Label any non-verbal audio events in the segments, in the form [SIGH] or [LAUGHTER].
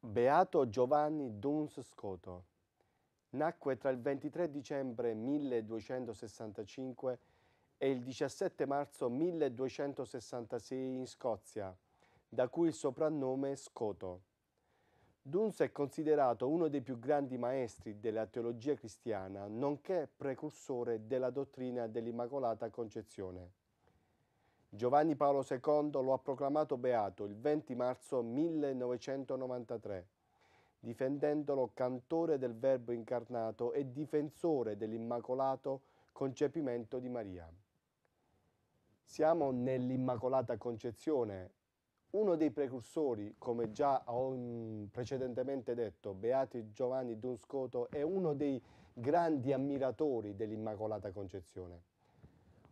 Beato Giovanni Duns Scoto nacque tra il 23 dicembre 1265 e il 17 marzo 1266 in Scozia, da cui il soprannome Scoto. Duns è considerato uno dei più grandi maestri della teologia cristiana, nonché precursore della dottrina dell'Immacolata Concezione. Giovanni Paolo II lo ha proclamato beato il 20 marzo 1993, difendendolo cantore del Verbo incarnato e difensore dell'Immacolato Concepimento di Maria. Siamo nell'Immacolata Concezione, uno dei precursori, come già ho mm, precedentemente detto, Beati Giovanni Dunscoto è uno dei grandi ammiratori dell'Immacolata Concezione.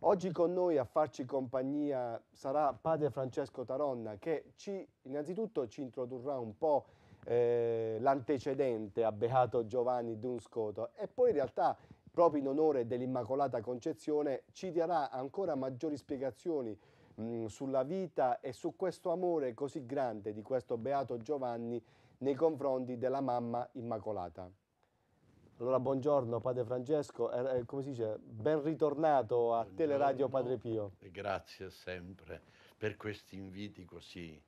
Oggi con noi a farci compagnia sarà padre Francesco Taronna che ci, innanzitutto ci introdurrà un po' eh, l'antecedente a Beato Giovanni Dunscoto e poi in realtà proprio in onore dell'Immacolata Concezione ci darà ancora maggiori spiegazioni mh, sulla vita e su questo amore così grande di questo Beato Giovanni nei confronti della mamma Immacolata. Allora, buongiorno Padre Francesco, eh, come si dice, ben ritornato a buongiorno, Teleradio Padre Pio. E grazie sempre per questi inviti così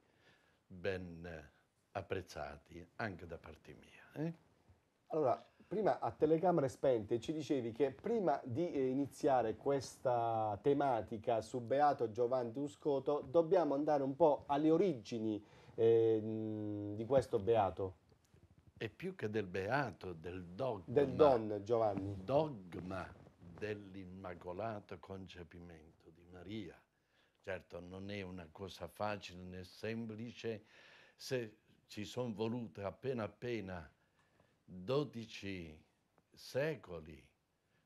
ben eh, apprezzati anche da parte mia. Eh? Allora, prima a telecamere spente ci dicevi che prima di eh, iniziare questa tematica su Beato Giovanni Uscoto dobbiamo andare un po' alle origini eh, di questo Beato e più che del beato, del dogma. Del don Giovanni. Dogma dell'immacolato concepimento di Maria. Certo, non è una cosa facile né semplice. Se ci sono volute appena appena 12 secoli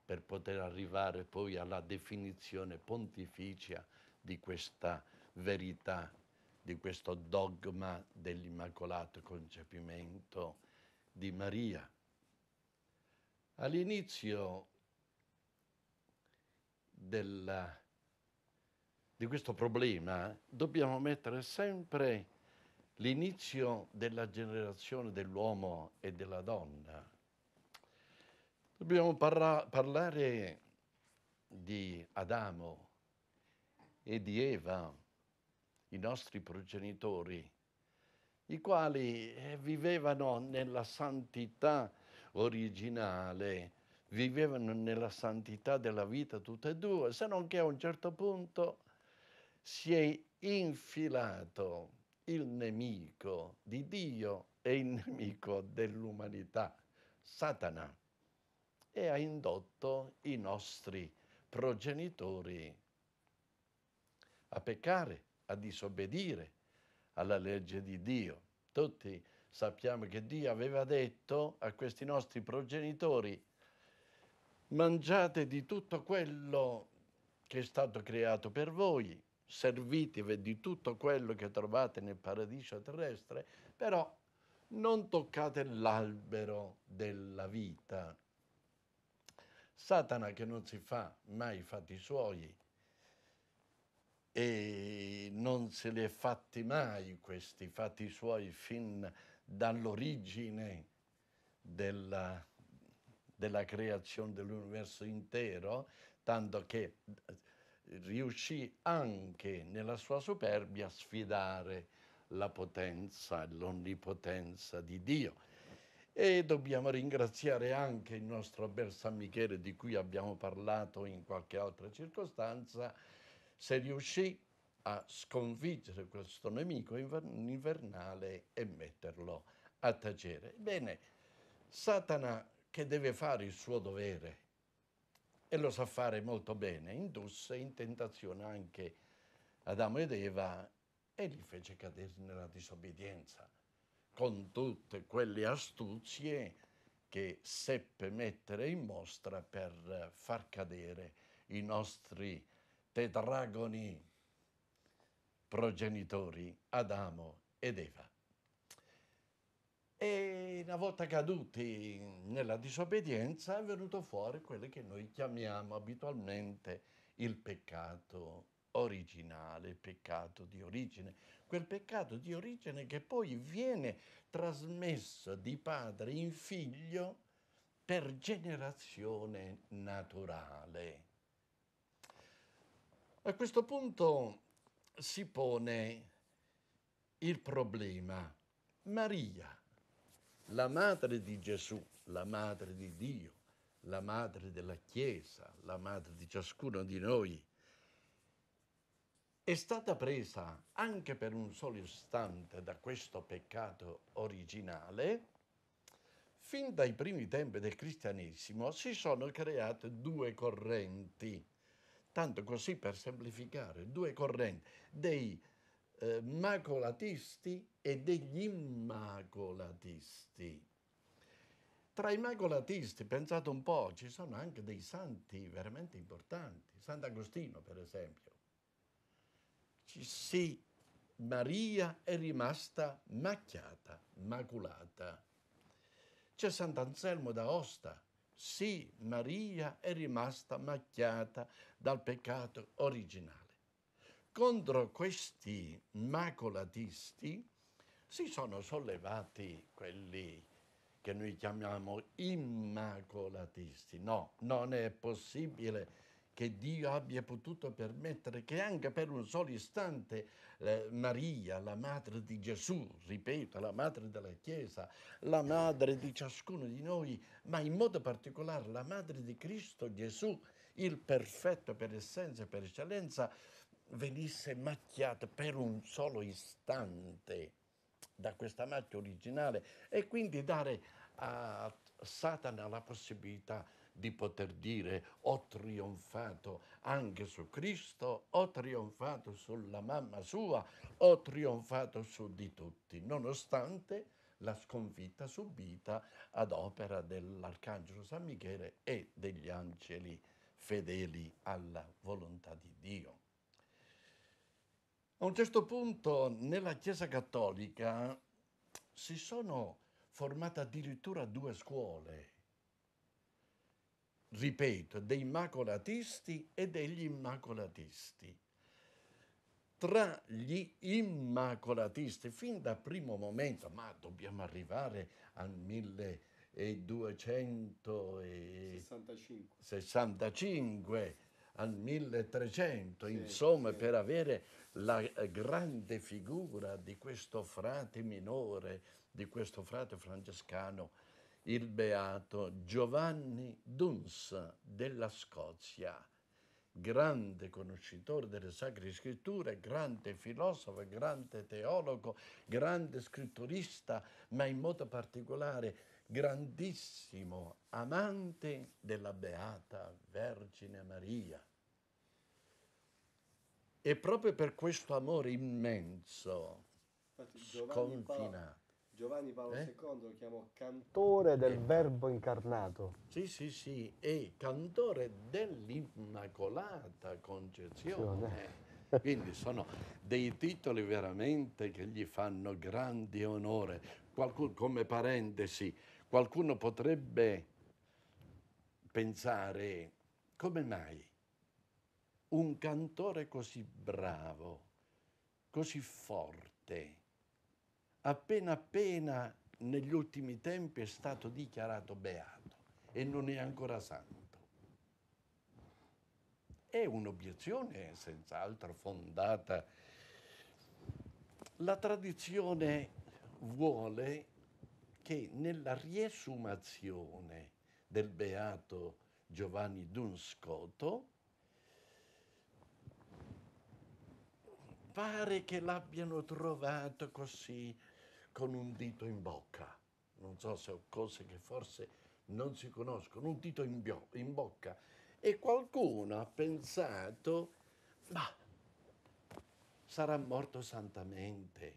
per poter arrivare poi alla definizione pontificia di questa verità, di questo dogma dell'immacolato concepimento di Maria. All'inizio della, di questo problema dobbiamo mettere sempre l'inizio della generazione dell'uomo e della donna. Dobbiamo parla- parlare di Adamo e di Eva, i nostri progenitori, i quali eh, vivevano nella santità originale, vivevano nella santità della vita tutte e due, se non che a un certo punto si è infilato il nemico di Dio e il nemico dell'umanità, Satana, e ha indotto i nostri progenitori a peccare, a disobbedire alla legge di Dio. Tutti sappiamo che Dio aveva detto a questi nostri progenitori, mangiate di tutto quello che è stato creato per voi, servitevi di tutto quello che trovate nel paradiso terrestre, però non toccate l'albero della vita. Satana che non si fa mai i fatti suoi, e non se li è fatti mai questi fatti suoi fin dall'origine della, della creazione dell'universo intero, tanto che eh, riuscì anche nella sua superbia a sfidare la potenza e l'onnipotenza di Dio. E dobbiamo ringraziare anche il nostro bel San Michele di cui abbiamo parlato in qualche altra circostanza, se riuscì a sconfiggere questo nemico invernale e metterlo a tacere. Ebbene, Satana che deve fare il suo dovere e lo sa fare molto bene, indusse in tentazione anche Adamo ed Eva e li fece cadere nella disobbedienza con tutte quelle astuzie che seppe mettere in mostra per far cadere i nostri tetragoni progenitori Adamo ed Eva. E una volta caduti nella disobbedienza è venuto fuori quello che noi chiamiamo abitualmente il peccato originale, il peccato di origine, quel peccato di origine che poi viene trasmesso di padre in figlio per generazione naturale. A questo punto si pone il problema. Maria, la madre di Gesù, la madre di Dio, la madre della Chiesa, la madre di ciascuno di noi, è stata presa anche per un solo istante da questo peccato originale, fin dai primi tempi del cristianesimo si sono create due correnti tanto così per semplificare, due correnti, dei eh, macolatisti e degli immacolatisti. Tra i macolatisti, pensate un po', ci sono anche dei santi veramente importanti, Sant'Agostino per esempio. Ci si Maria è rimasta macchiata, maculata. C'è Sant'Anselmo d'Aosta, sì, Maria è rimasta macchiata dal peccato originale. Contro questi macolatisti si sono sollevati quelli che noi chiamiamo immacolatisti. No, non è possibile che Dio abbia potuto permettere che anche per un solo istante eh, Maria, la madre di Gesù, ripeto, la madre della Chiesa, la madre di ciascuno di noi, ma in modo particolare la madre di Cristo Gesù, il perfetto per essenza e per eccellenza, venisse macchiata per un solo istante da questa macchia originale e quindi dare a Satana la possibilità di di poter dire ho trionfato anche su Cristo, ho trionfato sulla mamma sua, ho trionfato su di tutti, nonostante la sconfitta subita ad opera dell'Arcangelo San Michele e degli angeli fedeli alla volontà di Dio. A un certo punto nella Chiesa Cattolica si sono formate addirittura due scuole ripeto, dei macolatisti e degli immacolatisti. Tra gli immacolatisti, fin dal primo momento, ma dobbiamo arrivare al 1265, al 1300, sì, insomma, sì. per avere la eh, grande figura di questo frate minore, di questo frate francescano il beato Giovanni Duns della Scozia, grande conoscitore delle sacre scritture, grande filosofo, grande teologo, grande scritturista, ma in modo particolare grandissimo amante della beata Vergine Maria. E proprio per questo amore immenso, Giovanni sconfinato, Giovanni Paolo eh? II lo chiamò cantore del eh. Verbo incarnato. Sì, sì, sì, e cantore dell'Immacolata Concezione. Eh, quindi sono dei titoli veramente che gli fanno grande onore. Qualcuno, come parentesi, qualcuno potrebbe pensare come mai un cantore così bravo, così forte, appena appena negli ultimi tempi è stato dichiarato beato e non è ancora santo. È un'obiezione senz'altro fondata. La tradizione vuole che nella riesumazione del beato Giovanni Dunscoto pare che l'abbiano trovato così con un dito in bocca. Non so se cose che forse non si conoscono, un dito in, bio, in bocca. E qualcuno ha pensato, ma sarà morto santamente,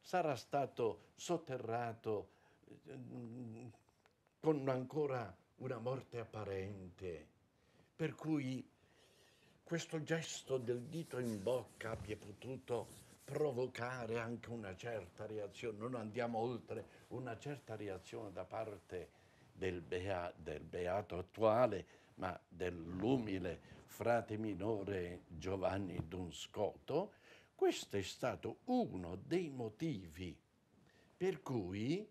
sarà stato sotterrato eh, con ancora una morte apparente, per cui questo gesto del dito in bocca abbia potuto provocare anche una certa reazione, non andiamo oltre, una certa reazione da parte del, bea, del beato attuale, ma dell'umile frate minore Giovanni Dunscoto, questo è stato uno dei motivi per cui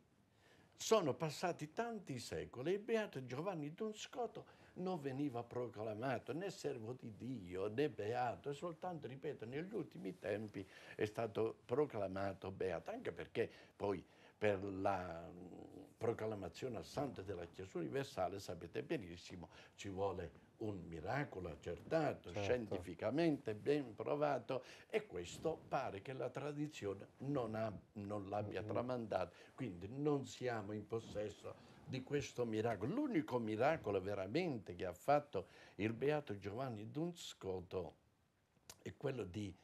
sono passati tanti secoli e il beato Giovanni Dunscoto non veniva proclamato né servo di Dio né beato, e soltanto, ripeto, negli ultimi tempi è stato proclamato beato, anche perché poi per la mm, proclamazione al santo della Chiesa universale, sapete benissimo, ci vuole un miracolo accertato, certo. scientificamente ben provato e questo pare che la tradizione non, ha, non l'abbia mm-hmm. tramandato, quindi non siamo in possesso di questo miracolo, l'unico miracolo veramente che ha fatto il beato Giovanni Dunscoto è quello di,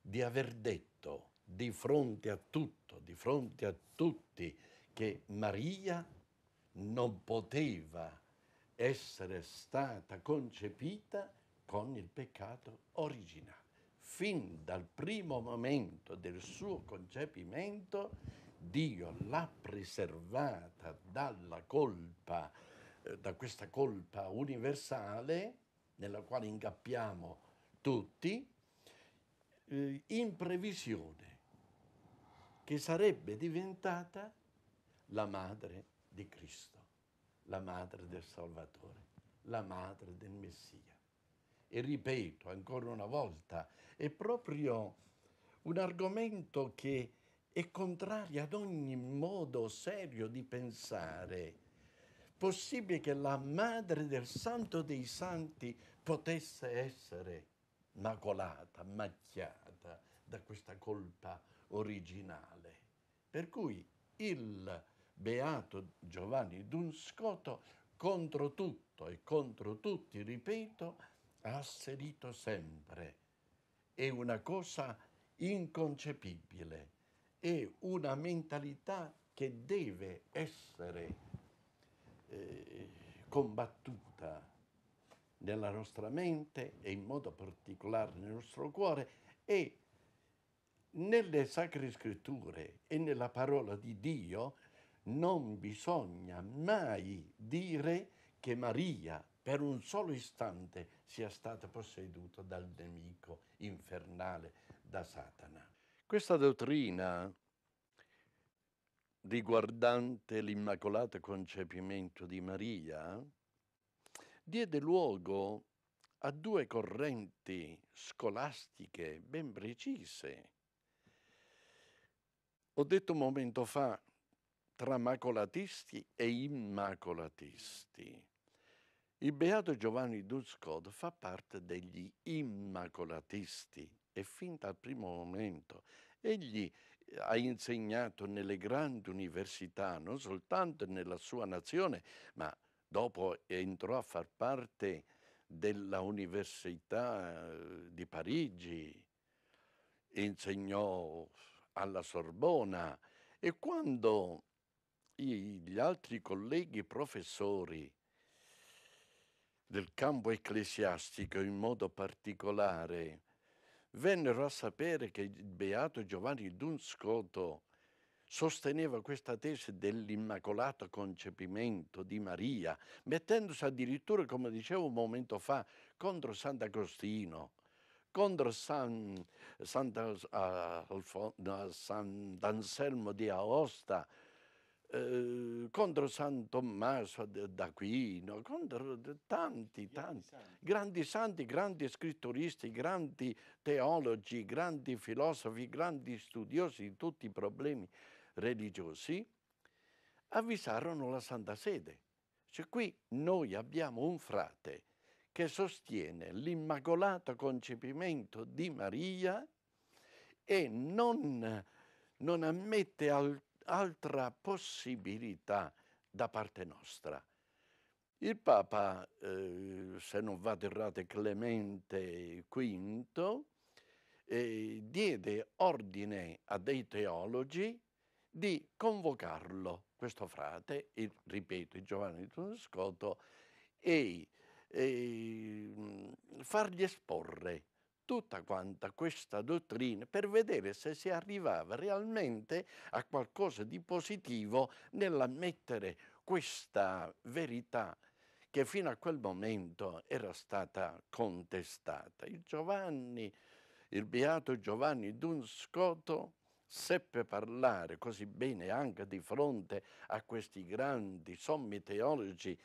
di aver detto di fronte a tutto, di fronte a tutti, che Maria non poteva essere stata concepita con il peccato originale. Fin dal primo momento del suo concepimento Dio l'ha preservata dalla colpa, eh, da questa colpa universale nella quale incappiamo tutti, eh, in previsione che sarebbe diventata la madre di Cristo, la madre del Salvatore, la madre del Messia. E ripeto ancora una volta, è proprio un argomento che è contraria ad ogni modo serio di pensare. Possibile che la madre del santo dei santi potesse essere macolata, macchiata da questa colpa originale. Per cui il beato Giovanni Dunscoto contro tutto e contro tutti, ripeto, ha asserito sempre. È una cosa inconcepibile è una mentalità che deve essere eh, combattuta nella nostra mente e in modo particolare nel nostro cuore e nelle sacre scritture e nella parola di Dio non bisogna mai dire che Maria per un solo istante sia stata posseduta dal nemico infernale, da Satana. Questa dottrina riguardante l'immacolato concepimento di Maria diede luogo a due correnti scolastiche ben precise. Ho detto un momento fa tra macolatisti e immacolatisti. Il beato Giovanni Duscod fa parte degli immacolatisti e fin dal primo momento Egli eh, ha insegnato nelle grandi università, non soltanto nella sua nazione, ma dopo entrò a far parte della Università eh, di Parigi, insegnò alla Sorbona e quando gli altri colleghi professori del campo ecclesiastico in modo particolare vennero a sapere che il beato Giovanni Dunscoto sosteneva questa tesi dell'immacolato concepimento di Maria, mettendosi addirittura, come dicevo un momento fa, contro Sant'Agostino, contro San, Sant'Anselmo ah, di Aosta, Ehm, contro San Tommaso d'Aquino, contro tanti, tanti grandi santi, grandi scrittoristi, grandi teologi, grandi filosofi, grandi studiosi di tutti i problemi religiosi, avvisarono la Santa Sede. Cioè qui noi abbiamo un frate che sostiene l'immacolato concepimento di Maria e non, non ammette alcun altra possibilità da parte nostra. Il Papa, eh, se non vado errato, Clemente V, eh, diede ordine a dei teologi di convocarlo, questo frate, il, ripeto, Giovanni di e, e eh, fargli esporre tutta quanta questa dottrina per vedere se si arrivava realmente a qualcosa di positivo nell'ammettere questa verità che fino a quel momento era stata contestata. Il Giovanni, il beato Giovanni Dunscoto seppe parlare così bene anche di fronte a questi grandi sommi teologi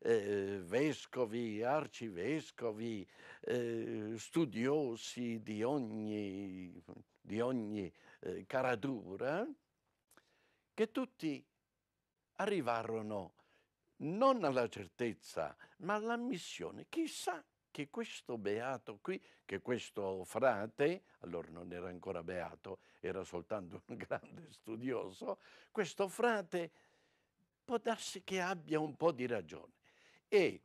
eh, vescovi, arcivescovi, eh, studiosi di ogni, di ogni eh, caratura, che tutti arrivarono non alla certezza, ma all'ammissione. Chissà che questo beato qui, che questo frate, allora non era ancora beato, era soltanto un [LAUGHS] grande studioso, questo frate può darsi che abbia un po' di ragione. E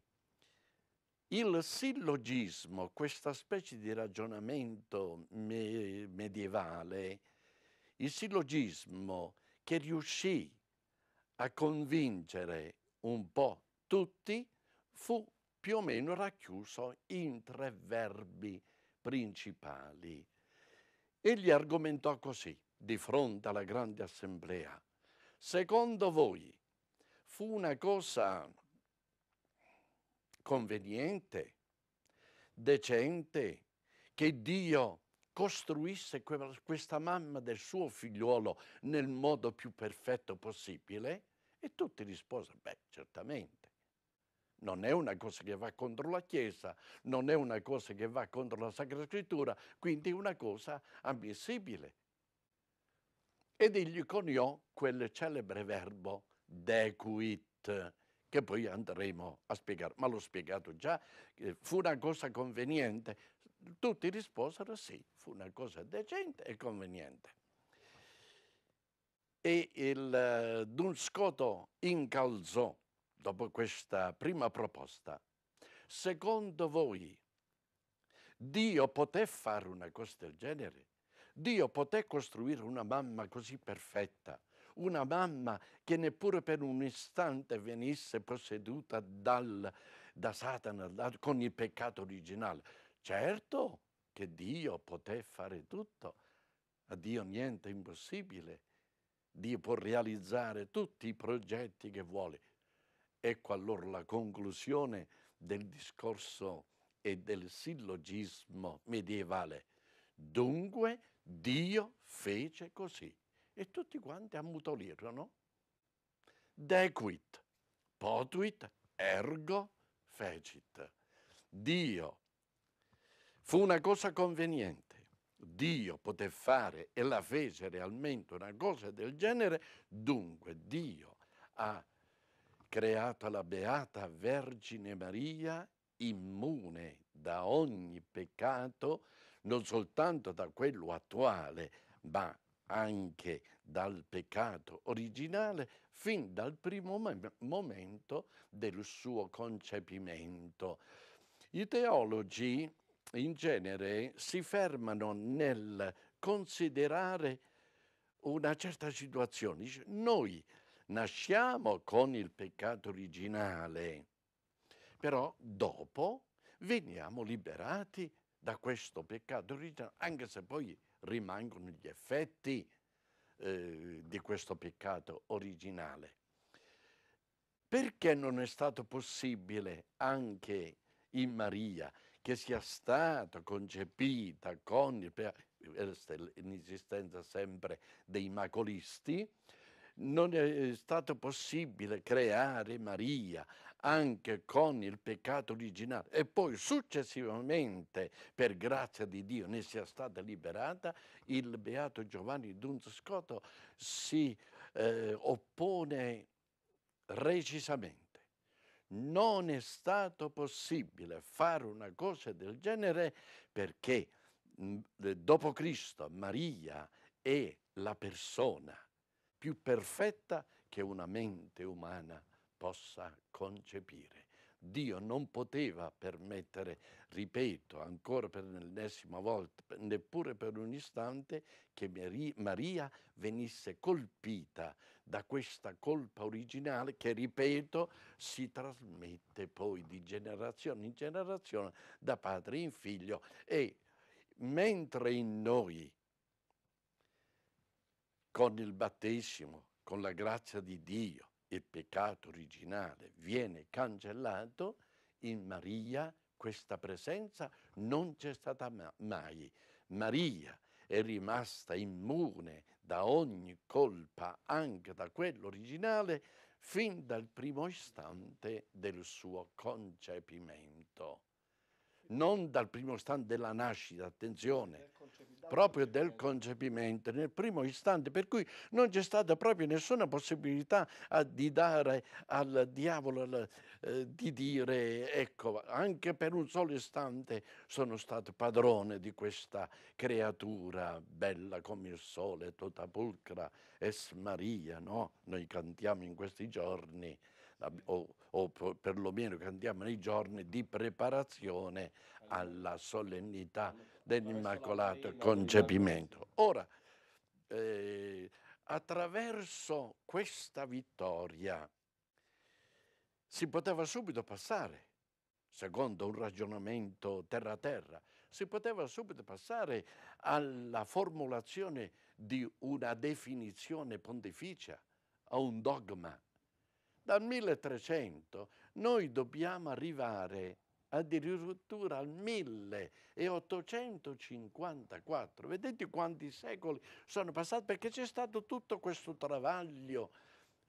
il sillogismo, questa specie di ragionamento me medievale, il sillogismo che riuscì a convincere un po' tutti, fu più o meno racchiuso in tre verbi principali. Egli argomentò così di fronte alla grande assemblea. Secondo voi fu una cosa conveniente, decente, che Dio costruisse questa mamma del suo figliuolo nel modo più perfetto possibile? E tutti risposero, beh, certamente. Non è una cosa che va contro la Chiesa, non è una cosa che va contro la Sacra Scrittura, quindi è una cosa ammissibile. Ed egli coniò quel celebre verbo decuit, che poi andremo a spiegare, ma l'ho spiegato già, eh, fu una cosa conveniente. Tutti risposero sì, fu una cosa decente e conveniente. E il uh, eh, Dunscoto incalzò dopo questa prima proposta. Secondo voi Dio poté fare una cosa del genere? Dio poté costruire una mamma così perfetta? una mamma che neppure per un istante venisse posseduta dal, da Satana da, con il peccato originale. Certo che Dio poté fare tutto, a Dio niente è impossibile, Dio può realizzare tutti i progetti che vuole. Ecco allora la conclusione del discorso e del sillogismo medievale. Dunque Dio fece così e tutti quanti ammutolirono. Dequit, potuit, ergo fecit. Dio fu una cosa conveniente. Dio poté fare e la fece realmente una cosa del genere, dunque Dio ha creato la beata Vergine Maria immune da ogni peccato, non soltanto da quello attuale, ma anche dal peccato originale fin dal primo momento del suo concepimento. I teologi in genere si fermano nel considerare una certa situazione. Dice, noi nasciamo con il peccato originale, però dopo veniamo liberati da questo peccato originale, anche se poi rimangono gli effetti eh, di questo peccato originale. Perché non è stato possibile anche in Maria che sia stata concepita con l'esistenza eh, sempre dei macolisti, non è stato possibile creare Maria anche con il peccato originale e poi successivamente, per grazia di Dio, ne sia stata liberata, il beato Giovanni Dunzscotto si eh, oppone recisamente. Non è stato possibile fare una cosa del genere perché mh, mm, eh, dopo Cristo Maria è la persona più perfetta che una mente umana possa concepire. Dio non poteva permettere, ripeto ancora per l'ennesima volta, neppure per un istante, che Maria venisse colpita da questa colpa originale che, ripeto, si trasmette poi di generazione in generazione, da padre in figlio. E mentre in noi, con il battesimo, con la grazia di Dio, il peccato originale viene cancellato, in Maria questa presenza non c'è stata mai. Maria è rimasta immune da ogni colpa, anche da quello originale, fin dal primo istante del suo concepimento non dal primo istante della nascita, attenzione, proprio del concepimento, nel primo istante, per cui non c'è stata proprio nessuna possibilità di dare al diavolo eh, di dire, ecco, anche per un solo istante sono stato padrone di questa creatura bella come il sole, tutta pulcra, es Maria, no? Noi cantiamo in questi giorni o, o perlomeno cantiamo nei giorni di preparazione alla solennità dell'Immacolato Concepimento. Ora, eh, attraverso questa vittoria si poteva subito passare, secondo un ragionamento terra-terra, si poteva subito passare alla formulazione di una definizione pontificia, a un dogma. Dal 1300 noi dobbiamo arrivare addirittura al 1854. Vedete quanti secoli sono passati perché c'è stato tutto questo travaglio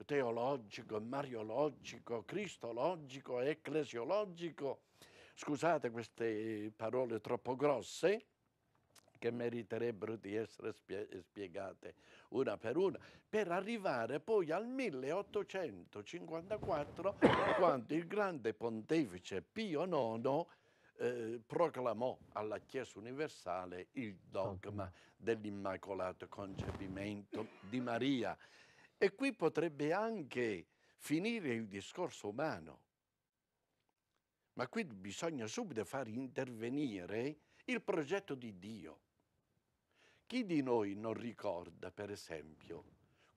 teologico, mariologico, cristologico, ecclesiologico. Scusate queste parole troppo grosse che meriterebbero di essere spiegate una per una, per arrivare poi al 1854 quando il grande pontefice Pio IX eh, proclamò alla Chiesa universale il dogma dell'Immacolato Concepimento di Maria. E qui potrebbe anche finire il discorso umano. Ma qui bisogna subito far intervenire il progetto di Dio. Chi di noi non ricorda, per esempio,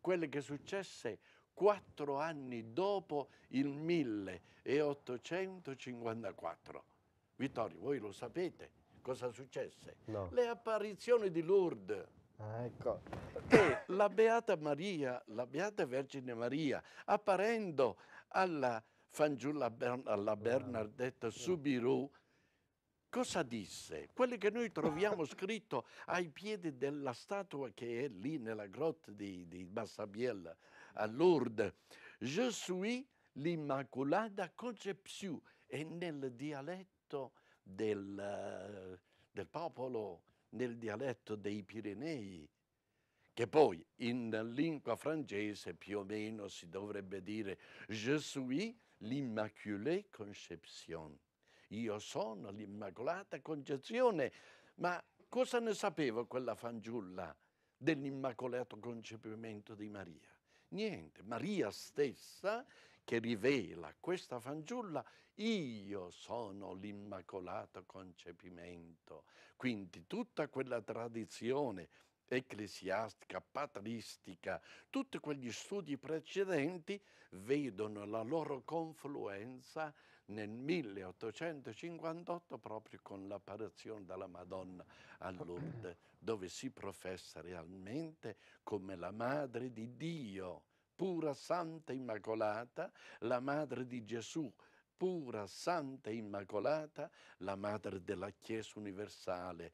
quello che successe quattro anni dopo il 1854? Vittorio, voi lo sapete cosa successe? No. Le apparizioni di Lourdes. Ah, ecco. E la Beata Maria, la Beata Vergine Maria, apparendo alla fanciulla Bern alla ah. Bernardetta Subiru, Cosa disse? Quello che noi troviamo scritto ai piedi della statua che è lì nella grotta di, di Massabiella a Lourdes. Je suis l'Immaculata Conception e nel dialetto del, del popolo, nel dialetto dei Pirenei che poi in lingua francese più o meno si dovrebbe dire Je suis l'Immaculée Conception. Io sono l'Immacolata Concezione. Ma cosa ne sapeva quella fanciulla dell'Immacolato Concepimento di Maria? Niente, Maria stessa che rivela a questa fanciulla, io sono l'Immacolato Concepimento. Quindi tutta quella tradizione ecclesiastica, patristica, tutti quegli studi precedenti vedono la loro confluenza nel 1858 proprio con l'apparizione della Madonna a Lourdes, dove si professa realmente come la madre di Dio, pura, santa, immacolata, la madre di Gesù, pura, santa e immacolata, la madre della Chiesa universale,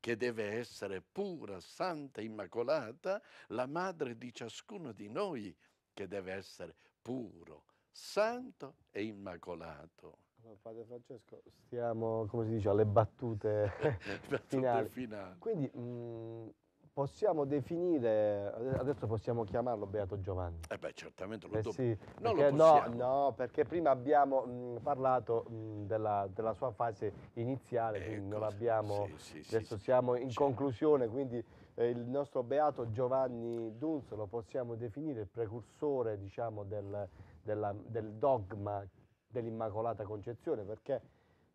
che deve essere pura, santa e immacolata, la madre di ciascuno di noi, che deve essere puro, santo e immacolato. padre Francesco, stiamo, come si dice, alle battute, [LAUGHS] battute finali. finali. Quindi mh, mm, possiamo definire, adesso possiamo chiamarlo Beato Giovanni. Eh beh, certamente lo eh do... sì, non perché, lo possiamo. No, no, perché prima abbiamo mh, mm, parlato mh, mm, della, della, sua fase iniziale, eh, quindi non ecco, abbiamo, sì, sì, adesso siamo in conclusione, quindi eh, il nostro Beato Giovanni Dunz lo possiamo definire il precursore, diciamo, del della, del dogma dell'Immacolata Concezione, perché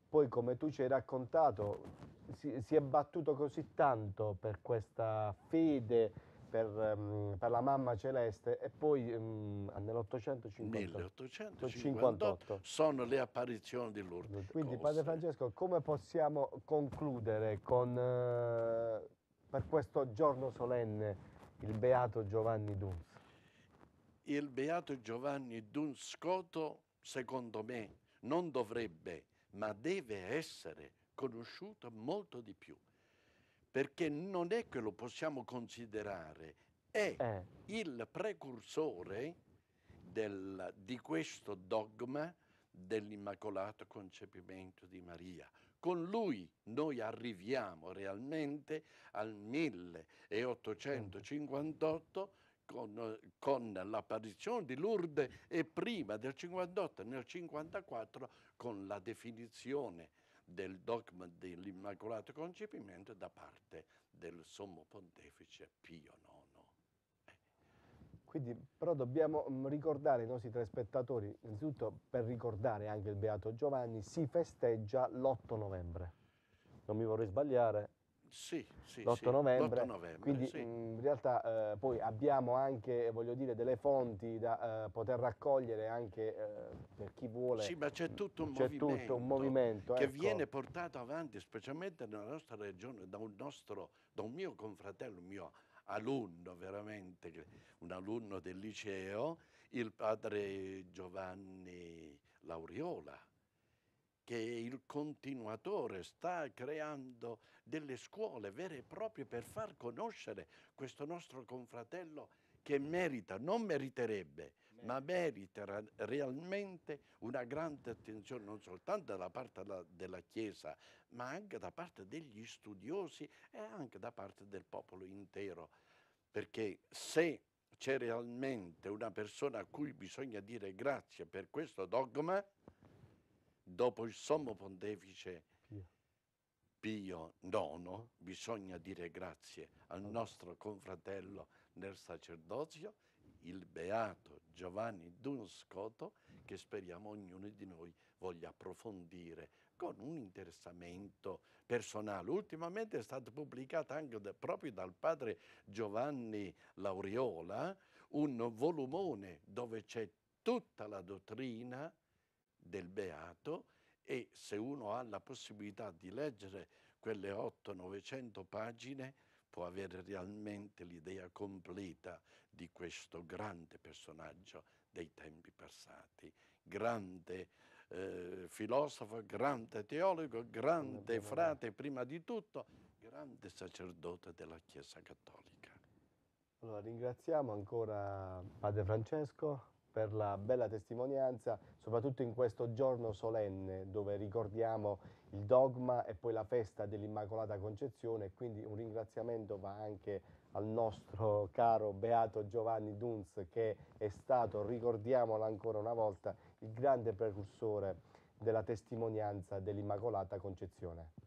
poi come tu ci hai raccontato si, si è battuto così tanto per questa fede, per, um, per la mamma celeste e poi um, ehm, nell'858 sono le apparizioni di Lourdes. Quindi Padre Francesco come possiamo concludere con, uh, per questo giorno solenne il beato Giovanni Duns? il beato Giovanni d'un Scoto, secondo me, non dovrebbe, ma deve essere conosciuto molto di più, perché non è che lo possiamo considerare, è eh. il precursore del, di questo dogma dell'Immacolato Concepimento di Maria. Con lui noi arriviamo realmente al 1858 con, con l'apparizione di Lourdes e prima del 58, nel 54, con la definizione del dogma dell'Immacolato Concepimento da parte del Sommo Pontefice Pio IX. Eh. Quindi, però dobbiamo mm, ricordare i nostri tre spettatori, innanzitutto per ricordare anche il Beato Giovanni, si festeggia l'8 novembre. Non mi vorrei sbagliare, sì, sì, l'8 sì, novembre. novembre. Quindi sì. Mm, in realtà eh, poi abbiamo anche, voglio dire, delle fonti da eh, poter raccogliere anche eh, per chi vuole. Sì, ma c'è tutto un, c'è movimento, tutto un movimento, che ecco. viene portato avanti, specialmente nella nostra regione, da un, nostro, da un mio confratello, un mio alunno veramente, un alunno del liceo, il padre Giovanni Lauriola che il continuatore sta creando delle scuole vere e proprie per far conoscere questo nostro confratello che merita, non meriterebbe, Merito. ma merita realmente una grande attenzione non soltanto da parte della Chiesa, ma anche da parte degli studiosi e anche da parte del popolo intero. Perché se c'è realmente una persona a cui bisogna dire grazie per questo dogma, dopo il sommo pontefice Pio IX, bisogna dire grazie al nostro confratello nel sacerdozio, il beato Giovanni Dunscoto, che speriamo ognuno di noi voglia approfondire con un interessamento personale. Ultimamente è stata pubblicata anche da, proprio dal padre Giovanni Lauriola un volumone dove c'è tutta la dottrina del Beato e se uno ha la possibilità di leggere quelle 8 900 pagine può avere realmente l'idea completa di questo grande personaggio dei tempi passati, grande eh, filosofo, grande teologo, grande frate prima di tutto, grande sacerdote della Chiesa Cattolica. Allora ringraziamo ancora Padre Francesco, per la bella testimonianza, soprattutto in questo giorno solenne dove ricordiamo il dogma e poi la festa dell'Immacolata Concezione, quindi un ringraziamento va anche al nostro caro beato Giovanni Dunz che è stato, ricordiamolo ancora una volta, il grande precursore della testimonianza dell'Immacolata Concezione.